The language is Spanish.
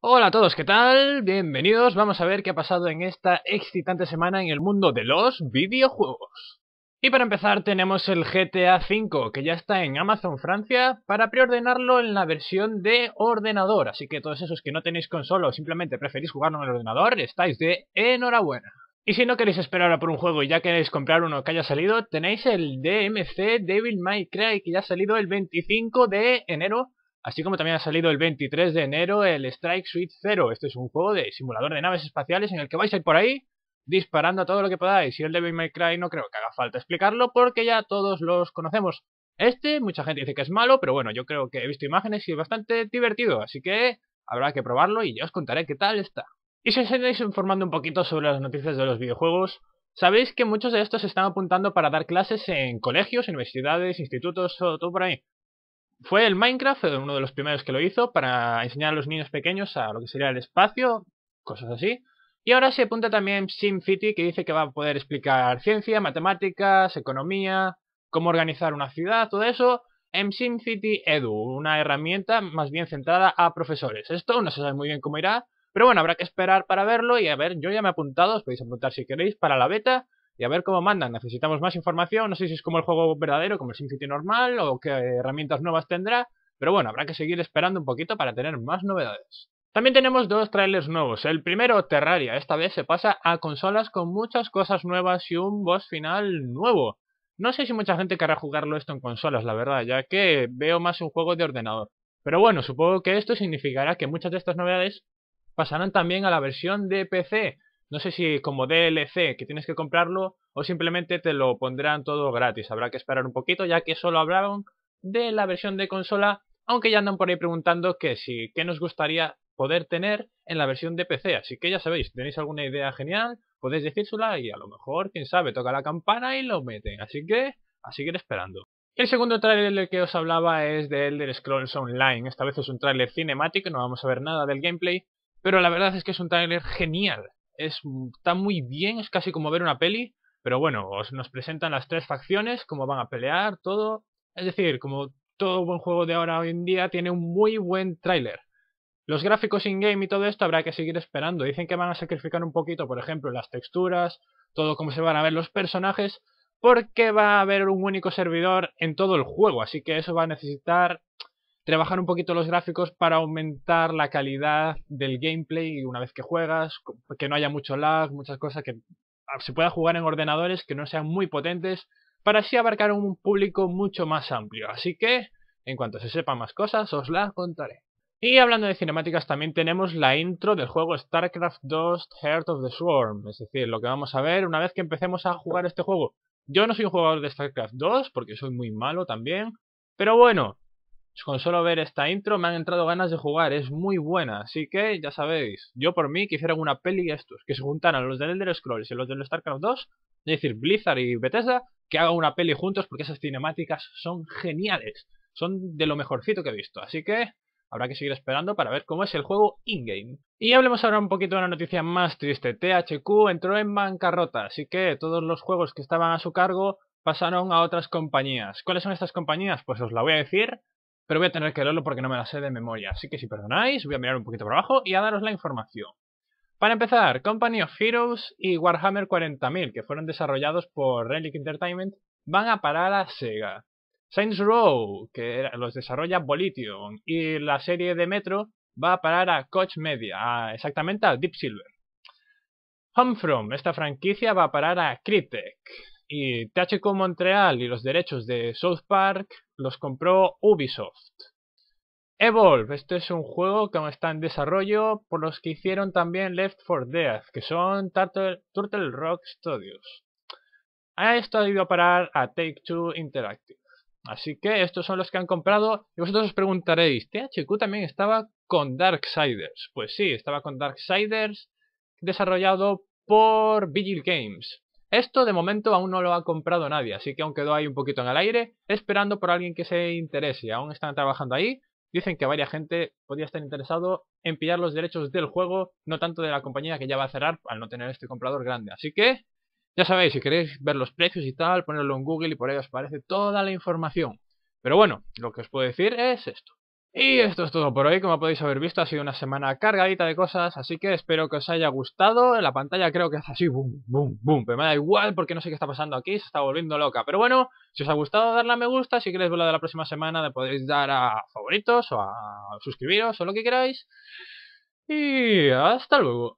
Hola a todos, ¿qué tal? Bienvenidos, vamos a ver qué ha pasado en esta excitante semana en el mundo de los videojuegos. Y para empezar tenemos el GTA V, que ya está en Amazon Francia, para preordenarlo en la versión de ordenador, así que todos esos que no tenéis consola o simplemente preferís jugarlo en el ordenador, estáis de enhorabuena. Y si no queréis esperar ahora por un juego y ya queréis comprar uno que haya salido, tenéis el DMC Devil May Cry, que ya ha salido el 25 de enero Así como también ha salido el 23 de enero el Strike Suite Zero. Este es un juego de simulador de naves espaciales en el que vais a ir por ahí disparando a todo lo que podáis. Y el Devil May Cry no creo que haga falta explicarlo porque ya todos los conocemos. Este, mucha gente dice que es malo, pero bueno, yo creo que he visto imágenes y es bastante divertido, así que habrá que probarlo y ya os contaré qué tal está. Y si os estáis informando un poquito sobre las noticias de los videojuegos, sabéis que muchos de estos están apuntando para dar clases en colegios, universidades, institutos o todo por ahí fue el Minecraft eh, uno de los primeros que lo hizo para enseñar a los niños pequeños a lo que sería el espacio, cosas así. Y ahora se apunta también SimCity que dice que va a poder explicar ciencia, matemáticas, economía, cómo organizar una ciudad, todo eso en SimCity Edu, una herramienta más bien centrada a profesores. Esto no se sabe muy bien cómo irá, pero bueno, habrá que esperar para verlo y a ver, yo ya me he apuntado, os podéis apuntar si queréis para la beta y a ver cómo mandan. Necesitamos más información, no sé si es como el juego verdadero, como el SimCity normal, o qué herramientas nuevas tendrá, pero bueno, habrá que seguir esperando un poquito para tener más novedades. También tenemos dos trailers nuevos. El primero, Terraria. Esta vez se pasa a consolas con muchas cosas nuevas y un boss final nuevo. No sé si mucha gente querrá jugarlo esto en consolas, la verdad, ya que veo más un juego de ordenador. Pero bueno, supongo que esto significará que muchas de estas novedades pasarán también a la versión de PC, no sé si como DLC que tienes que comprarlo o simplemente te lo pondrán todo gratis. Habrá que esperar un poquito ya que solo hablaron de la versión de consola, aunque ya andan por ahí preguntando que si qué nos gustaría poder tener en la versión de PC. Así que ya sabéis, si tenéis alguna idea genial, podéis decírsela y a lo mejor, quién sabe, toca la campana y lo meten. Así que a seguir esperando. El segundo tráiler del que os hablaba es de Elder Scrolls Online. Esta vez es un tráiler cinemático, no vamos a ver nada del gameplay, pero la verdad es que es un tráiler genial está muy bien, es casi como ver una peli, pero bueno, os, nos presentan las tres facciones, cómo van a pelear, todo. Es decir, como todo buen juego de ahora hoy en día, tiene un muy buen tráiler. Los gráficos in-game y todo esto habrá que seguir esperando. Dicen que van a sacrificar un poquito, por ejemplo, las texturas, todo cómo se van a ver los personajes, porque va a haber un único servidor en todo el juego, así que eso va a necesitar trabajar un poquito los gráficos para aumentar la calidad del gameplay una vez que juegas, que no haya mucho lag, muchas cosas que se pueda jugar en ordenadores que no sean muy potentes, para así abarcar un público mucho más amplio. Así que, en cuanto se sepan más cosas, os las contaré. Y hablando de cinemáticas, también tenemos la intro del juego StarCraft 2 Heart of the Swarm, es decir, lo que vamos a ver una vez que empecemos a jugar este juego. Yo no soy un jugador de StarCraft 2 porque soy muy malo también, pero bueno, con solo ver esta intro me han entrado ganas de jugar, es muy buena, así que ya sabéis, yo por mí quisiera una peli estos, que se juntaran los del Elder Scrolls y los del StarCraft 2, es decir, Blizzard y Bethesda, que hagan una peli juntos porque esas cinemáticas son geniales, son de lo mejorcito que he visto, así que habrá que seguir esperando para ver cómo es el juego in-game. Y hablemos ahora un poquito de una noticia más triste, THQ entró en bancarrota, así que todos los juegos que estaban a su cargo pasaron a otras compañías. ¿Cuáles son estas compañías? Pues os la voy a decir pero voy a tener que leerlo porque no me la sé de memoria, así que si perdonáis, voy a mirar un poquito por abajo y a daros la información. Para empezar, Company of Heroes y Warhammer 40.000, que fueron desarrollados por Relic Entertainment, van a parar a Sega. Saints Row, que los desarrolla Volition, y la serie de Metro va a parar a Coach Media, exactamente a Deep Silver. Homefrom, esta franquicia va a parar a Cryptek. Y THQ Montreal y los derechos de South Park los compró Ubisoft. Evolve, este es un juego que aún está en desarrollo por los que hicieron también Left 4 Dead, que son Turtle, Rock Studios. esto ha ido a parar a Take Two Interactive. Así que estos son los que han comprado. Y vosotros os preguntaréis, THQ también estaba con Darksiders. Pues sí, estaba con Darksiders, desarrollado por Vigil Games. Esto de momento aún no lo ha comprado nadie, así que aún quedó ahí un poquito en el aire, esperando por alguien que se interese. Aún están trabajando ahí. Dicen que varia gente podría estar interesado en pillar los derechos del juego, no tanto de la compañía que ya va a cerrar al no tener este comprador grande. Así que, ya sabéis, si queréis ver los precios y tal, ponerlo en Google y por ahí os parece toda la información. Pero bueno, lo que os puedo decir es esto. Y esto es todo por hoy, como podéis haber visto ha sido una semana cargadita de cosas, así que espero que os haya gustado, en la pantalla creo que hace así, boom, boom, boom, pero me da igual porque no sé qué está pasando aquí, se está volviendo loca, pero bueno, si os ha gustado darle a me gusta, si queréis verla de la próxima semana le podéis dar a favoritos o a suscribiros o lo que queráis, y hasta luego.